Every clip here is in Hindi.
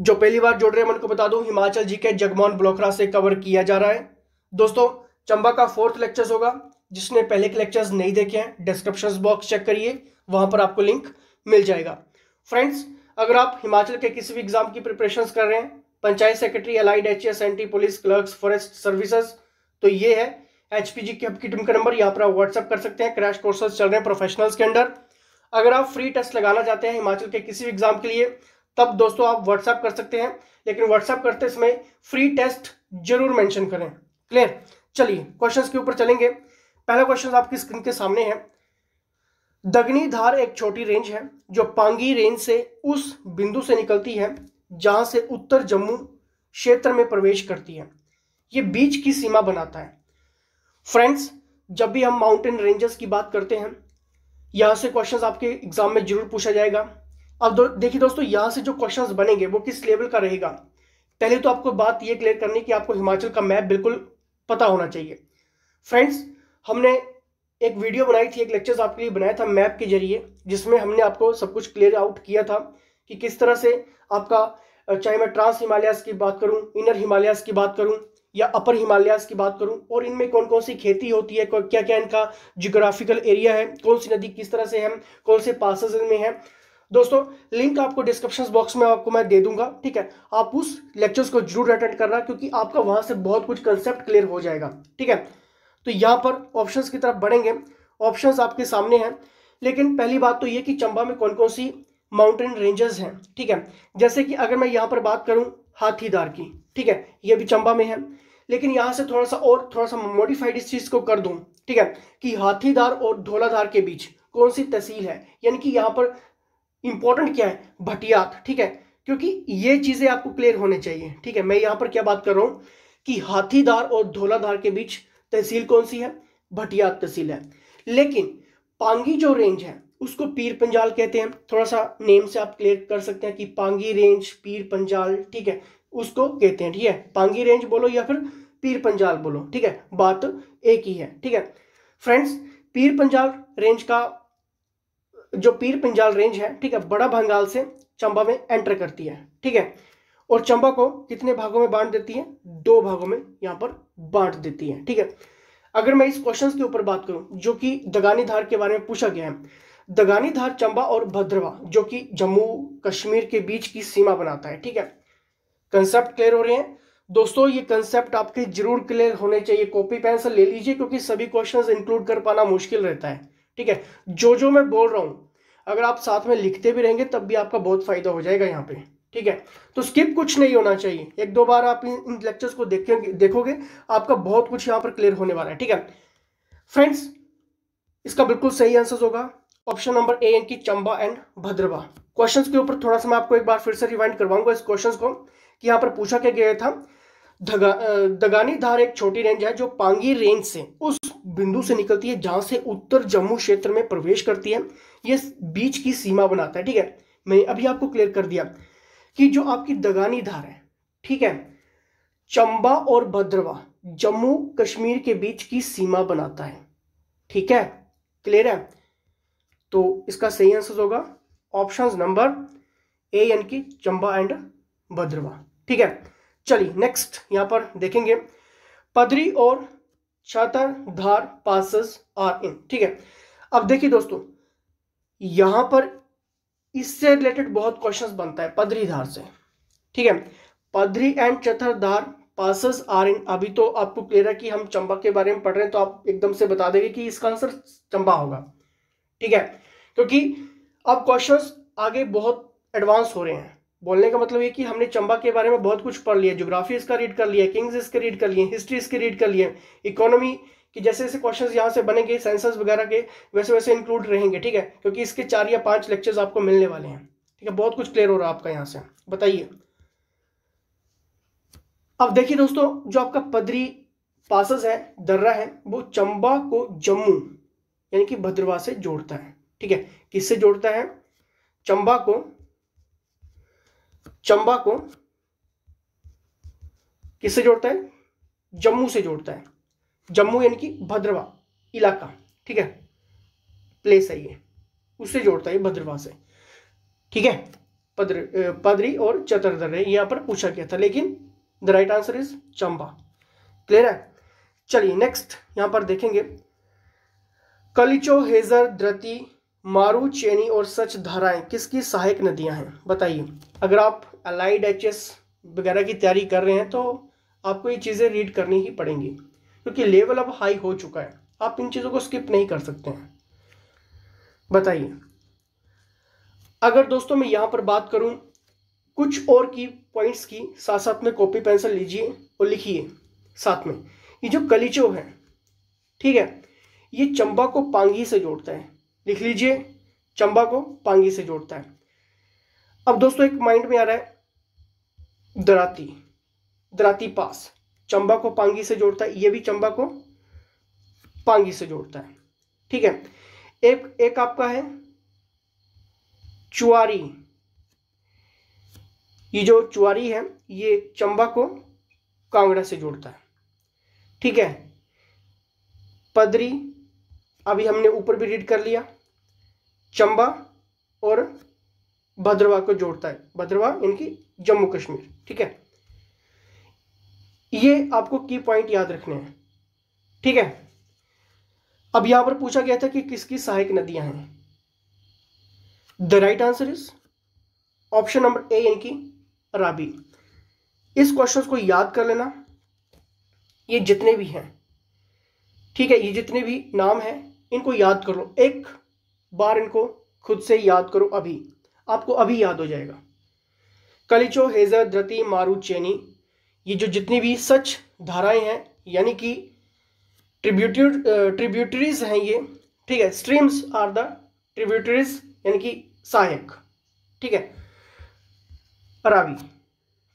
जो पहली बार जोड़ रहे हैं उनको बता दूं हिमाचल जी के जगमोहन ब्लोखरा से कवर किया जा रहा है दोस्तों चंबा का फोर्थ लेक्चर्स होगा जिसने पहले के लेक्चर्स नहीं देखे हैं डिस्क्रिप्शन बॉक्स चेक करिए वहां पर आपको लिंक मिल जाएगा फ्रेंड्स अगर आप हिमाचल के किसी भी एग्जाम की प्रिपरेशन कर रहे हैं panchayat secretary allied H S police clerk forest services तो ये है एच पी जी की टीम का नंबर यहाँ पर आप व्हाट्सअप कर सकते हैं क्रैश कोर्सेज चल रहे हैं प्रोफेशनल्स के अंडर अगर आप फ्री टेस्ट लगाना चाहते हैं हिमाचल के किसी भी एग्जाम के लिए तब दोस्तों आप व्हाट्सअप कर सकते हैं लेकिन व्हाट्सएप करते समय फ्री टेस्ट जरूर मेंशन करें क्लियर चलिए क्वेश्चंस के ऊपर चलेंगे पहला क्वेश्चन आपकी स्क्रीन के सामने है दगनी धार एक छोटी रेंज है जो पांगी रेंज से उस बिंदु से निकलती है जहां से उत्तर जम्मू क्षेत्र में प्रवेश करती है ये बीच की सीमा बनाता है फ्रेंड्स जब भी हम माउंटेन रेंजेस की बात करते हैं यहाँ से क्वेश्चंस आपके एग्जाम में जरूर पूछा जाएगा अब दो, देखिए दोस्तों यहाँ से जो क्वेश्चंस बनेंगे वो किस लेवल का रहेगा पहले तो आपको बात ये क्लियर करनी कि आपको हिमाचल का मैप बिल्कुल पता होना चाहिए फ्रेंड्स हमने एक वीडियो बनाई थी एक लेक्चर्स आपके लिए बनाया था मैप के जरिए जिसमें हमने आपको सब कुछ क्लियर आउट किया था कि किस तरह से आपका चाहे मैं ट्रांस हिमालयास की बात करूँ इनर हिमालयास की बात करूँ या अपर हिमालयास की बात करूं और इनमें कौन कौन सी खेती होती है क्या क्या इनका जियोग्राफिकल एरिया है कौन सी नदी किस तरह से है कौन से पासेज में है दोस्तों लिंक आपको डिस्क्रिप्शन बॉक्स में आपको मैं दे दूंगा ठीक है आप उस लेक्चर्स को जरूर अटेंड करना क्योंकि आपका वहां से बहुत कुछ कंसेप्ट क्लियर हो जाएगा ठीक है तो यहाँ पर ऑप्शंस की तरफ बढ़ेंगे ऑप्शंस आपके सामने हैं लेकिन पहली बात तो ये कि चंबा में कौन कौन सी माउंटेन रेंजेस हैं ठीक है जैसे कि अगर मैं यहाँ पर बात करूँ हाथीदार की ठीक है ये भी चंबा में है लेकिन यहाँ से थोड़ा सा और थोड़ा सा मॉडिफाइड इस चीज़ को कर दूँ ठीक है कि हाथीदार और धोलाधार के बीच कौन सी तहसील है यानी कि यहाँ पर इंपॉर्टेंट क्या है भटियात ठीक है क्योंकि ये चीजें आपको क्लियर होने चाहिए ठीक है मैं यहां पर क्या बात कर रहा हूं कि हाथीदार और धोलाधार के बीच तहसील कौन सी है भटियात तहसील है लेकिन पांगी जो रेंज है उसको पीर पंजाल कहते हैं थोड़ा सा नेम से आप क्लियर कर सकते हैं कि पांगी रेंज पीर पंजाल ठीक है उसको कहते हैं ठीक है पांगी रेंज बोलो या फिर पीर पंजाल बोलो ठीक है बात एक ही है ठीक है फ्रेंड्स पीर पंजाल रेंज का जो पीर पिंजाल रेंज है ठीक है बड़ा भंगाल से चंबा में एंटर करती है ठीक है और चंबा को कितने भागों में बांट देती है दो भागों में यहां पर बांट देती है ठीक है अगर मैं इस क्वेश्चन के ऊपर बात करूं जो कि दगानी धार के बारे में पूछा गया है दगानी धार चंबा और भद्रवा जो कि जम्मू कश्मीर के बीच की सीमा बनाता है ठीक है कंसेप्ट क्लियर हो रहे हैं दोस्तों ये कंसेप्ट आपके जरूर क्लियर होने चाहिए कॉपी पेंसिल ले लीजिए क्योंकि सभी क्वेश्चंस इंक्लूड कर पाना मुश्किल रहता है ठीक है जो जो मैं बोल रहा हूं अगर आप साथ में लिखते भी रहेंगे तब भी आपका बहुत फ़ायदा हो जाएगा यहाँ पे ठीक है तो स्किप कुछ नहीं होना चाहिए एक दो बार आप इन लेक्चर्स को देखेंगे देखोगे आपका बहुत कुछ यहाँ पर क्लियर होने वाला है ठीक है फ्रेंड्स इसका बिल्कुल सही आंसर होगा ऑप्शन नंबर ए की चंबा एंड भद्रवा क्वेश्चन के ऊपर थोड़ा सा मैं आपको एक बार फिर से रिवाइंड करवाऊंगा इस क्वेश्चन को कि यहाँ पर पूछा क्या गया था धगा दगानी धार एक छोटी रेंज है जो पांगी रेंज से उस बिंदु से निकलती है जहां से उत्तर जम्मू क्षेत्र में प्रवेश करती है ये बीच की सीमा बनाता है ठीक है मैं अभी आपको क्लियर कर दिया कि जो आपकी दगानी धार है ठीक है चंबा और भद्रवा जम्मू कश्मीर के बीच की सीमा बनाता है ठीक है क्लियर है तो इसका सही आंसर होगा ऑप्शंस नंबर ए यानी कि चंबा एंड भद्रवा ठीक है चलिए नेक्स्ट यहां पर देखेंगे पदरी और छाता धार पासस आर इन ठीक है अब देखिए दोस्तों यहां पर इससे रिलेटेड बहुत क्वेश्चंस बनता है पदरी धार से ठीक है Padri and Chatardhar passes are in अभी तो आपको क्लियर है कि हम चंबा के बारे में पढ़ रहे हैं तो आप एकदम से बता देंगे कि इसका आंसर चंबा होगा ठीक है क्योंकि अब क्वेश्चंस आगे बहुत एडवांस हो रहे हैं बोलने का मतलब ये कि हमने चंबा के बारे में बहुत कुछ पढ़ लिया ज्योग्राफी इसका रीड कर लिया किंग्स इसके रीड कर लिए हिस्ट्री इसके रीड कर लिए इकोनॉमी कि जैसे जैसे क्वेश्चंस यहाँ से बनेंगे सेंसस वगैरह के वैसे वैसे इंक्लूड रहेंगे ठीक है क्योंकि इसके चार या पांच लेक्चर्स आपको मिलने वाले हैं ठीक है बहुत कुछ क्लियर हो रहा है आपका यहाँ से बताइए अब देखिए दोस्तों जो आपका पदरी पासस है दर्रा है वो चंबा को जम्मू यानी कि भद्रवा से जोड़ता है ठीक है किससे जोड़ता है चंबा को चंबा को किससे जोड़ता है जम्मू से जोड़ता है जम्मू यानी कि भद्रवा इलाका ठीक है प्लेस है ये उससे जोड़ता है भद्रवा से ठीक है पद्र पदरी और चतरदर है यहां पर पूछा गया था लेकिन the right answer is Chamba clear है चलिए नेक्स्ट यहां पर देखेंगे कलिचो हेजर द्रति मारू चेनी और सच धाराएं किसकी सहायक नदियां हैं बताइए अगर आप अलाइड एच वगैरह की तैयारी कर रहे हैं तो आपको ये चीज़ें रीड करनी ही पड़ेंगी क्योंकि लेवल अब हाई हो चुका है आप इन चीज़ों को स्किप नहीं कर सकते हैं बताइए अगर दोस्तों मैं यहाँ पर बात करूँ कुछ और की पॉइंट्स की साथ साथ में कॉपी पेंसिल लीजिए और लिखिए साथ में ये जो कलीचो है ठीक है ये चंबा को पांगी से जोड़ता है लिख लीजिए चंबा को पांगी से जोड़ता है अब दोस्तों एक माइंड में आ रहा है दराती दराती पास चंबा को पांगी से जोड़ता है यह भी चंबा को पांगी से जोड़ता है ठीक है एक एक आपका है चुआरी ये जो चुआरी है ये चंबा को कांगड़ा से जोड़ता है ठीक है पदरी अभी हमने ऊपर भी रीड कर लिया चंबा और भद्रवा को जोड़ता है भद्रवा इनकी जम्मू कश्मीर ठीक है ये आपको की पॉइंट याद रखने हैं ठीक है अब यहां पर पूछा गया था कि किसकी सहायक नदियां हैं the right answer is option number A इनकी राबी इस क्वेश्चन को याद कर लेना ये जितने भी हैं ठीक है ये जितने भी नाम हैं इनको याद कर लो एक बार इनको खुद से याद करो अभी आपको अभी याद हो जाएगा कलिचो हेजर धृति मारू चेनी ये जो जितनी भी सच धाराएं हैं यानी कि ट्रिब्यूट ट्रिब्यूटरीज हैं ये ठीक है स्ट्रीम्स आर द ट्रिब्यूटरीज यानी कि सहायक ठीक है अरावी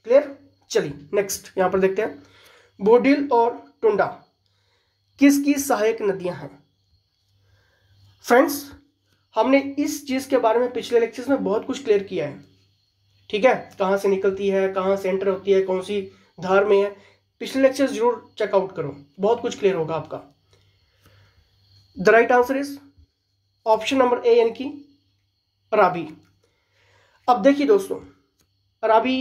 क्लियर चलिए नेक्स्ट यहां पर देखते हैं बोडिल और टुंडा किसकी सहायक नदियां हैं फ्रेंड्स हमने इस चीज़ के बारे में पिछले लेक्चर्स में बहुत कुछ क्लियर किया है ठीक है कहाँ से निकलती है कहाँ से एंटर होती है कौन सी धार में है पिछले लेक्चर्स जरूर चेकआउट करो बहुत कुछ क्लियर होगा आपका the right answer is option number A यानी कि राबी अब देखिए दोस्तों राबी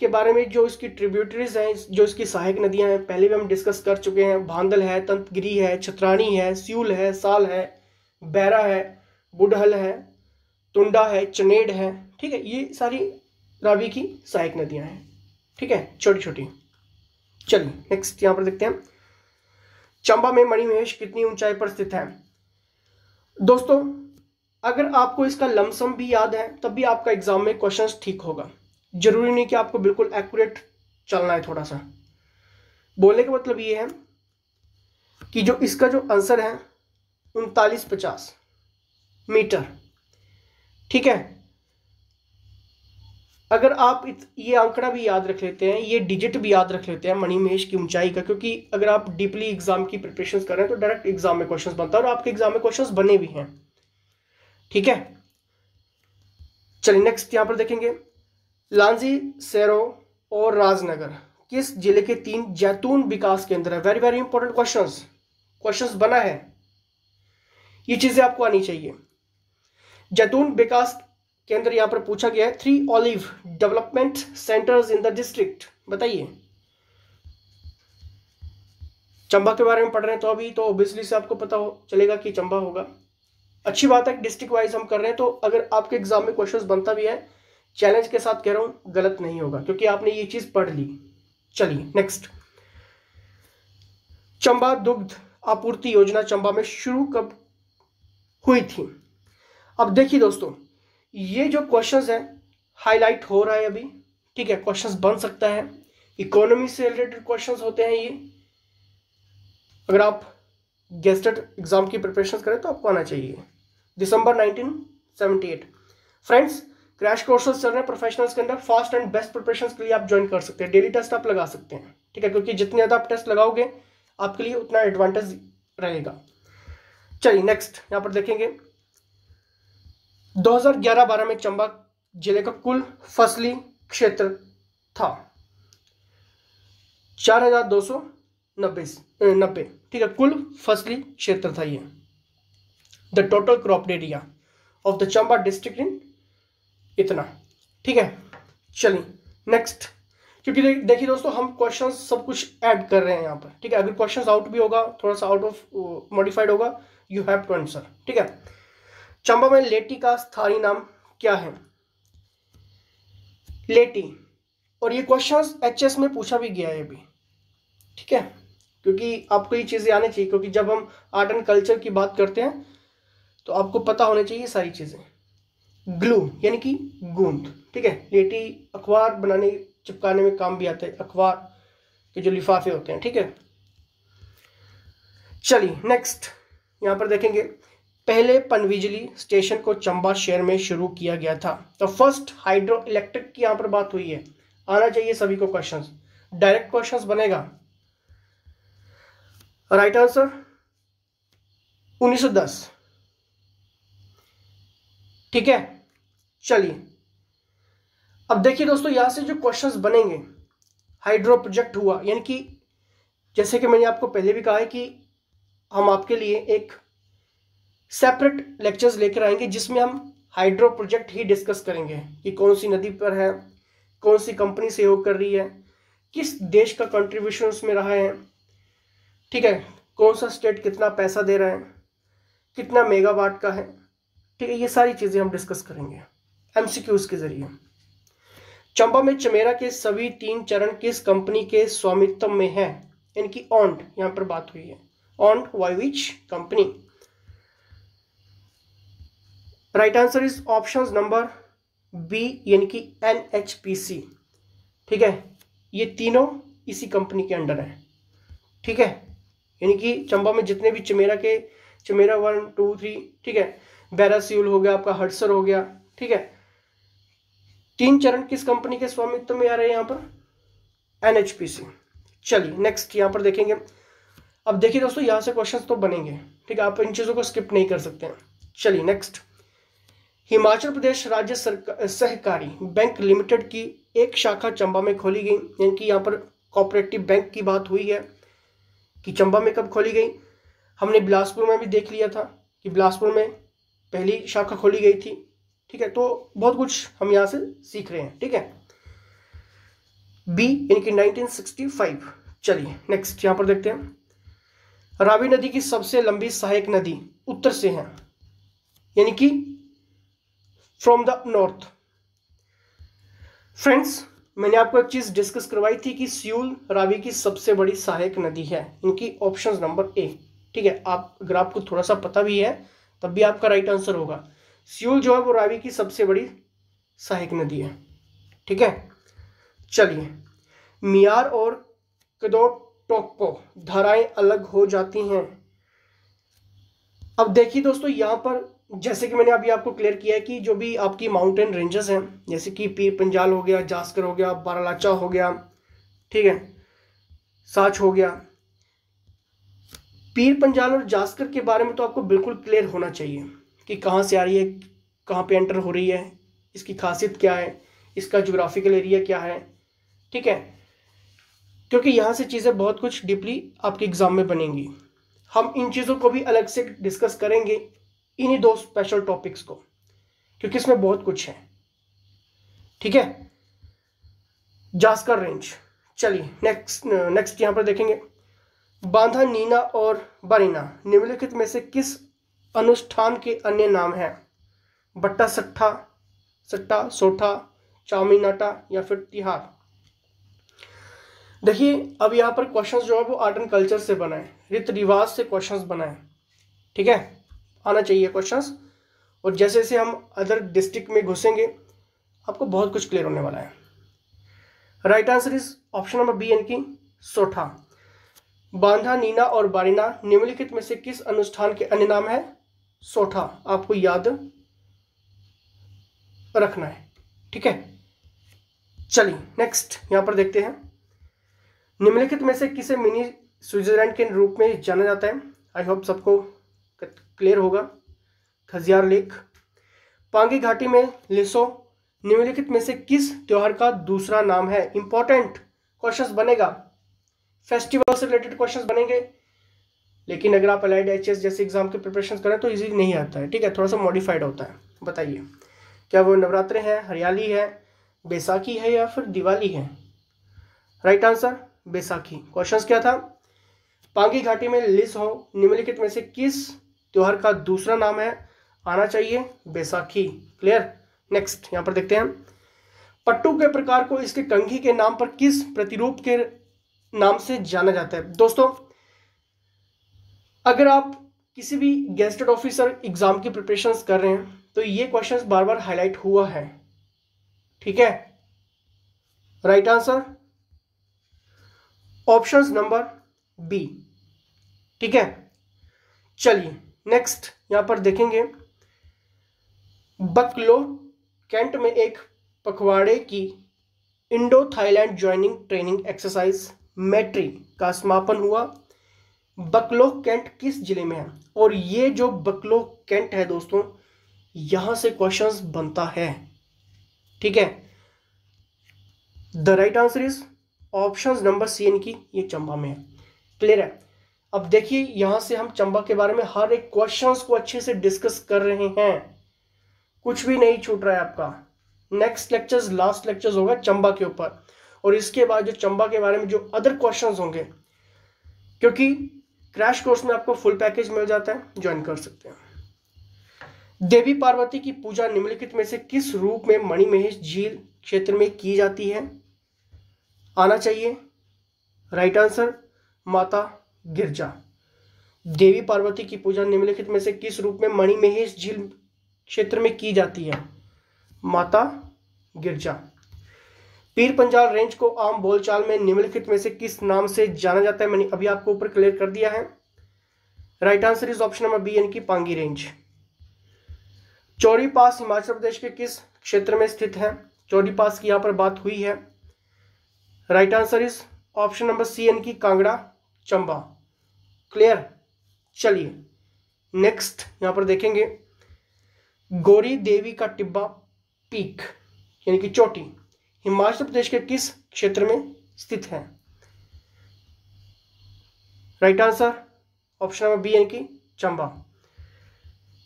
के बारे में जो इसकी ट्रिब्यूटरीज हैं जो इसकी सहायक नदियां हैं पहले भी हम डिस्कस कर चुके हैं भांदल है तंतगिरी है छत्राणी है स्यूल है साल है बैरा है बुढ़हल है तुंडा है चनेड है ठीक है ये सारी रावी की सहायक नदियां हैं ठीक है छोटी छोटी चलिए नेक्स्ट यहाँ पर देखते हैं चंबा में मणिमहेश कितनी ऊंचाई पर स्थित है दोस्तों अगर आपको इसका लमसम भी याद है तब भी आपका एग्जाम में क्वेश्चन ठीक होगा जरूरी नहीं कि आपको बिल्कुल एक्यूरेट चलना है थोड़ा सा बोलने का मतलब ये है कि जो इसका जो आंसर है उनतालीस पचास मीटर ठीक है अगर आप ये आंकड़ा भी याद रख लेते हैं ये डिजिट भी याद रख लेते हैं मणिमहेश की ऊंचाई का क्योंकि अगर आप डीपली एग्जाम की प्रिपरेशन कर रहे हैं तो डायरेक्ट एग्जाम में क्वेश्चन बनता है और आपके एग्जाम में क्वेश्चन बने भी हैं ठीक है चलिए नेक्स्ट यहां पर देखेंगे लांजी सेरो और राजनगर किस जिले के तीन जैतून विकास केंद्र है very very important question question बना है ये चीजें आपको आनी चाहिए जैतून विकास केंद्र यहां पर पूछा गया है three olive development centres in the district बताइए चंबा के बारे में पढ़ रहे हैं तो अभी तो ऑब्वियसली से आपको पता हो चलेगा कि चंबा होगा अच्छी बात है डिस्ट्रिक्ट वाइज हम कर रहे हैं तो अगर आपके एग्जाम में क्वेश्चंस बनता भी है चैलेंज के साथ कह रहा हूं गलत नहीं होगा क्योंकि आपने ये चीज़ पढ़ ली चलिए नेक्स्ट चंबा दुग्ध आपूर्ति योजना चंबा में शुरू कब हुई थी अब देखिए दोस्तों ये जो क्वेश्चंस है हाईलाइट हो रहा है अभी ठीक है क्वेश्चंस बन सकता है इकोनॉमी से रिलेटेड क्वेश्चंस होते हैं ये अगर आप गेस्टेड एग्जाम की प्रिपरेशन करें तो आपको आना चाहिए दिसंबर 1978 फ्रेंड्स क्रैश कोर्सेज चल रहे हैं प्रोफेशनल्स के अंदर फास्ट एंड बेस्ट प्रिपरेशन के लिए आप ज्वाइन कर सकते हैं डेली टेस्ट आप लगा सकते हैं ठीक है क्योंकि जितने ज़्यादा आप टेस्ट लगाओगे आपके लिए उतना एडवांटेज रहेगा चलिए नेक्स्ट यहाँ पर देखेंगे 2011-12 में चंबा जिले का कुल फसली क्षेत्र था चार हजार दो सौ नब्बे नब्बे ठीक है कुल फसली क्षेत्र था ये the total crop area of the Chamba district in इतना ठीक है चलिए नेक्स्ट क्योंकि देखिए देखिए दोस्तों हम क्वेश्चन सब कुछ ऐड कर रहे हैं यहाँ पर ठीक है अगर क्वेश्चन आउट भी होगा थोड़ा सा आउट ऑफ मॉडिफाइड होगा यू हैव टू आंसर ठीक है चंबा में लेटी का स्थानीय नाम क्या है लेटी और ये क्वेश्चन एचएस में पूछा भी गया है अभी ठीक है क्योंकि आपको ये चीज़ें आनी चाहिए क्योंकि जब हम आर्ट एंड कल्चर की बात करते हैं तो आपको पता होना चाहिए सारी चीज़ें ग्लू यानी कि गूंद ठीक है लेटी अखबार बनाने चिपकाने में काम भी आता है अखबार के जो लिफाफे होते हैं ठीक है चलिए नेक्स्ट यहां पर देखेंगे पहले पनबिजली स्टेशन को चंबा शहर में शुरू किया गया था तो फर्स्ट हाइड्रो इलेक्ट्रिक की यहां पर बात हुई है आना चाहिए सभी को क्वेश्चंस डायरेक्ट क्वेश्चंस बनेगा राइट आंसर 1910 ठीक है चलिए अब देखिए दोस्तों यहां से जो क्वेश्चंस बनेंगे हाइड्रो प्रोजेक्ट हुआ यानी कि जैसे कि मैंने आपको पहले भी कहा है कि हम आपके लिए एक सेपरेट लेक्चर्स लेकर आएंगे जिसमें हम हाइड्रो प्रोजेक्ट ही डिस्कस करेंगे कि कौन सी नदी पर है कौन सी कंपनी सहयोग कर रही है किस देश का कंट्रीब्यूशन उसमें रहा है ठीक है कौन सा स्टेट कितना पैसा दे रहा है कितना मेगावाट का है ठीक है ये सारी चीज़ें हम डिस्कस करेंगे एम के ज़रिए चंबा में चमेरा के सभी तीन चरण किस कंपनी के स्वामित्व में है इनकी ऑन्ट यहाँ पर बात हुई है ऑन्ट by which company right answer is option number B यानी कि एन एच पी सी ठीक है ये तीनों इसी कंपनी के अंडर है ठीक है यानी कि चंबा में जितने भी चमेरा के चमेरा वन टू थ्री ठीक है बैरासील हो गया आपका हडसर हो गया ठीक है तीन चरण किस कंपनी के स्वामित्व में आ रहे हैं यहां पर एन एच पी सी चलिए नेक्स्ट यहां पर देखेंगे अब देखिए दोस्तों यहां से क्वेश्चंस तो बनेंगे ठीक है आप इन चीज़ों को स्किप नहीं कर सकते हैं चलिए नेक्स्ट हिमाचल प्रदेश राज्य सहकारी बैंक लिमिटेड की एक शाखा चंबा में खोली गई यानी कि यहाँ पर कोऑपरेटिव बैंक की बात हुई है कि चंबा में कब खोली गई हमने बिलासपुर में भी देख लिया था कि बिलासपुर में पहली शाखा खोली गई थी ठीक है तो बहुत कुछ हम यहाँ से सीख रहे हैं ठीक है बी यानी कि 1965 चलिए नेक्स्ट यहाँ पर देखते हैं रावी नदी की सबसे लंबी सहायक नदी उत्तर से है यानी कि फ्रॉम द नॉर्थ फ्रेंड्स मैंने आपको एक चीज़ डिस्कस करवाई थी कि सियूल रावी की सबसे बड़ी सहायक नदी है इनकी ऑप्शन नंबर ए ठीक है आप अगर आपको थोड़ा सा पता भी है तब भी आपका राइट आंसर होगा सियूल जो है वो रावी की सबसे बड़ी सहायक नदी है ठीक है चलिए मियार और कदोटोको धाराएं अलग हो जाती हैं अब देखिए दोस्तों यहां पर जैसे कि मैंने अभी आपको क्लियर किया है कि जो भी आपकी माउंटेन रेंजेस हैं जैसे कि पीर पंजाल हो गया जास्कर हो गया बारालाचा हो गया ठीक है साच हो गया पीर पंजाल और जास्कर के बारे में तो आपको बिल्कुल क्लियर होना चाहिए कि कहाँ से आ रही है कहाँ पे एंटर हो रही है इसकी खासियत क्या है इसका जोग्राफिकल एरिया क्या है ठीक है क्योंकि यहाँ से चीज़ें बहुत कुछ डीपली आपके एग्ज़ाम में बनेंगी हम इन चीज़ों को भी अलग से डिस्कस करेंगे इन्हीं दो स्पेशल टॉपिक्स को क्योंकि इसमें बहुत कुछ है ठीक है जास्कर रेंज चलिए नेक्स्ट नेक्स्ट यहां पर देखेंगे बांधा नीना और बरीना निम्नलिखित में से किस अनुष्ठान के अन्य नाम हैं बट्टा सट्ठा सट्टा सोठा चामीनाटा या फिर तिहार देखिए अब यहां पर क्वेश्चंस जो है वो आर्ट एंड कल्चर से बनाए रीत रिवाज से क्वेश्चंस बनाए ठीक है आना चाहिए क्वेश्चंस और जैसे जैसे हम अदर डिस्ट्रिक्ट में घुसेंगे आपको बहुत कुछ क्लियर होने वाला है right answer is option number B एन की सोठा बांधा नीना और बारीना निम्नलिखित में से किस अनुष्ठान के अन्य नाम है सोठा आपको याद रखना है ठीक है चलिए नेक्स्ट यहां पर देखते हैं निम्नलिखित में से किसे मिनी स्विट्जरलैंड के रूप में जाना जाता है आई होप सबको क्लियर होगा खजियार लेख पांगी घाटी में लिसो निम्नलिखित में से किस त्यौहार का दूसरा नाम है इंपॉर्टेंट क्वेश्चंस बनेगा फेस्टिवल से रिलेटेड क्वेश्चंस बनेंगे लेकिन अगर आप अलाइड एच जैसे एग्जाम के प्रिपरेशन करें तो इजी नहीं आता है ठीक है थोड़ा सा मॉडिफाइड होता है बताइए क्या वो नवरात्र है हरियाली है बैसाखी है या फिर दिवाली है राइट आंसर बैसाखी क्वेश्चन क्या था पांगी घाटी में लिस हो निम्नलिखित में से किस त्यौहार का दूसरा नाम है आना चाहिए बैसाखी क्लियर नेक्स्ट यहाँ पर देखते हैं पट्टू के प्रकार को इसके कंघी के नाम पर किस प्रतिरूप के नाम से जाना जाता है दोस्तों अगर आप किसी भी गेस्टेड ऑफिसर एग्जाम की प्रिपरेशन कर रहे हैं तो ये क्वेश्चंस बार बार हाईलाइट हुआ है ठीक है right answer option number B ठीक है चलिए नेक्स्ट यहां पर देखेंगे बकलो कैंट में एक पखवाड़े की Indo Thailand joining training exercise Maitree का समापन हुआ बकलो कैंट किस जिले में है और ये जो बकलो कैंट है दोस्तों यहां से क्वेश्चंस बनता है ठीक है the right answer is option number C एन की ये चंबा में है क्लियर है अब देखिए यहां से हम चंबा के बारे में हर एक क्वेश्चन को अच्छे से डिस्कस कर रहे हैं कुछ भी नहीं छूट रहा है आपका नेक्स्ट लेक्चर्स लास्ट लेक्चर्स होगा चंबा के ऊपर और इसके बाद जो चंबा के बारे में जो अदर क्वेश्चंस होंगे क्योंकि क्रैश कोर्स में आपको फुल पैकेज मिल जाता है ज्वाइन कर सकते हैं देवी पार्वती की पूजा निम्नलिखित में से किस रूप में मणिमहेश झील क्षेत्र में की जाती है आना चाहिए राइट आंसर माता गिरजा देवी पार्वती की पूजा निम्नलिखित में से किस रूप में मणिमहेश झील क्षेत्र में की जाती है माता गिरजा पीर पंजाल रेंज को आम बोलचाल में निम्नलिखित में से किस नाम से जाना जाता है मैंने अभी आपको ऊपर क्लियर कर दिया है right answer is option number B यानी कि पांगी रेंज चौरी पास हिमाचल प्रदेश के किस क्षेत्र में स्थित है चौरी पास की यहां पर बात हुई है right answer is option number C यानी कि कांगड़ा चंबा क्लियर चलिए नेक्स्ट यहां पर देखेंगे गौरी देवी का टिब्बा पीक यानी कि चोटी हिमाचल प्रदेश के किस क्षेत्र में स्थित है right answer option number B यानी कि चंबा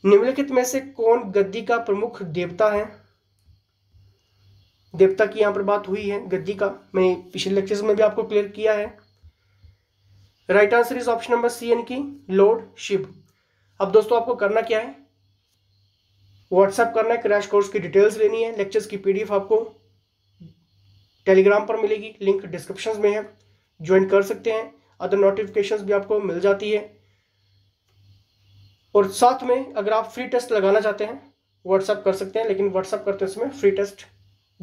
निम्नलिखित में से कौन गद्दी का प्रमुख देवता है देवता की यहां पर बात हुई है गद्दी का मैंने पिछले लेक्चर में भी आपको क्लियर किया है right answer is option number C एन की लोड शिप अब दोस्तों आपको करना क्या है व्हाट्सएप करना है क्रैश कोर्स की डिटेल्स लेनी है लेक्चर्स की पीडीएफ आपको टेलीग्राम पर मिलेगी लिंक डिस्क्रिप्शन में है ज्वाइन कर सकते हैं अदर नोटिफिकेशंस भी आपको मिल जाती है और साथ में अगर आप फ्री टेस्ट लगाना चाहते हैं व्हाट्सएप कर सकते हैं लेकिन व्हाट्सएप करते समय फ्री टेस्ट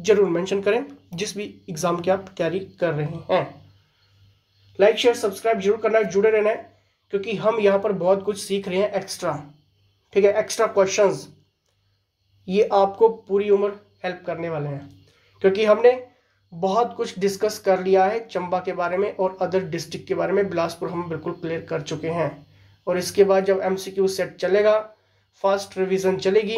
जरूर मेंशन करें जिस भी एग्ज़ाम की आप तैयारी कर रहे हैं लाइक शेयर सब्सक्राइब जरूर करना जुड़े रहना क्योंकि हम यहाँ पर बहुत कुछ सीख रहे हैं एक्स्ट्रा ठीक है एक्स्ट्रा क्वेश्चन ये आपको पूरी उम्र हेल्प करने वाले हैं क्योंकि हमने बहुत कुछ डिस्कस कर लिया है चंबा के बारे में और अदर डिस्ट्रिक्ट के बारे में बिलासपुर हम बिल्कुल क्लियर कर चुके हैं और इसके बाद जब एम सेट चलेगा फास्ट रिवीजन चलेगी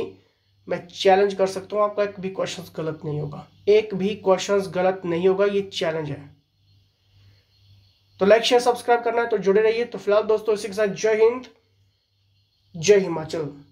मैं चैलेंज कर सकता हूँ आपका एक भी क्वेश्चन गलत नहीं होगा एक भी क्वेश्चन गलत नहीं होगा ये चैलेंज है तो लाइक शेयर सब्सक्राइब करना है तो जुड़े रहिए तो फिलहाल दोस्तों इसी के साथ जय हिंद जय हिमाचल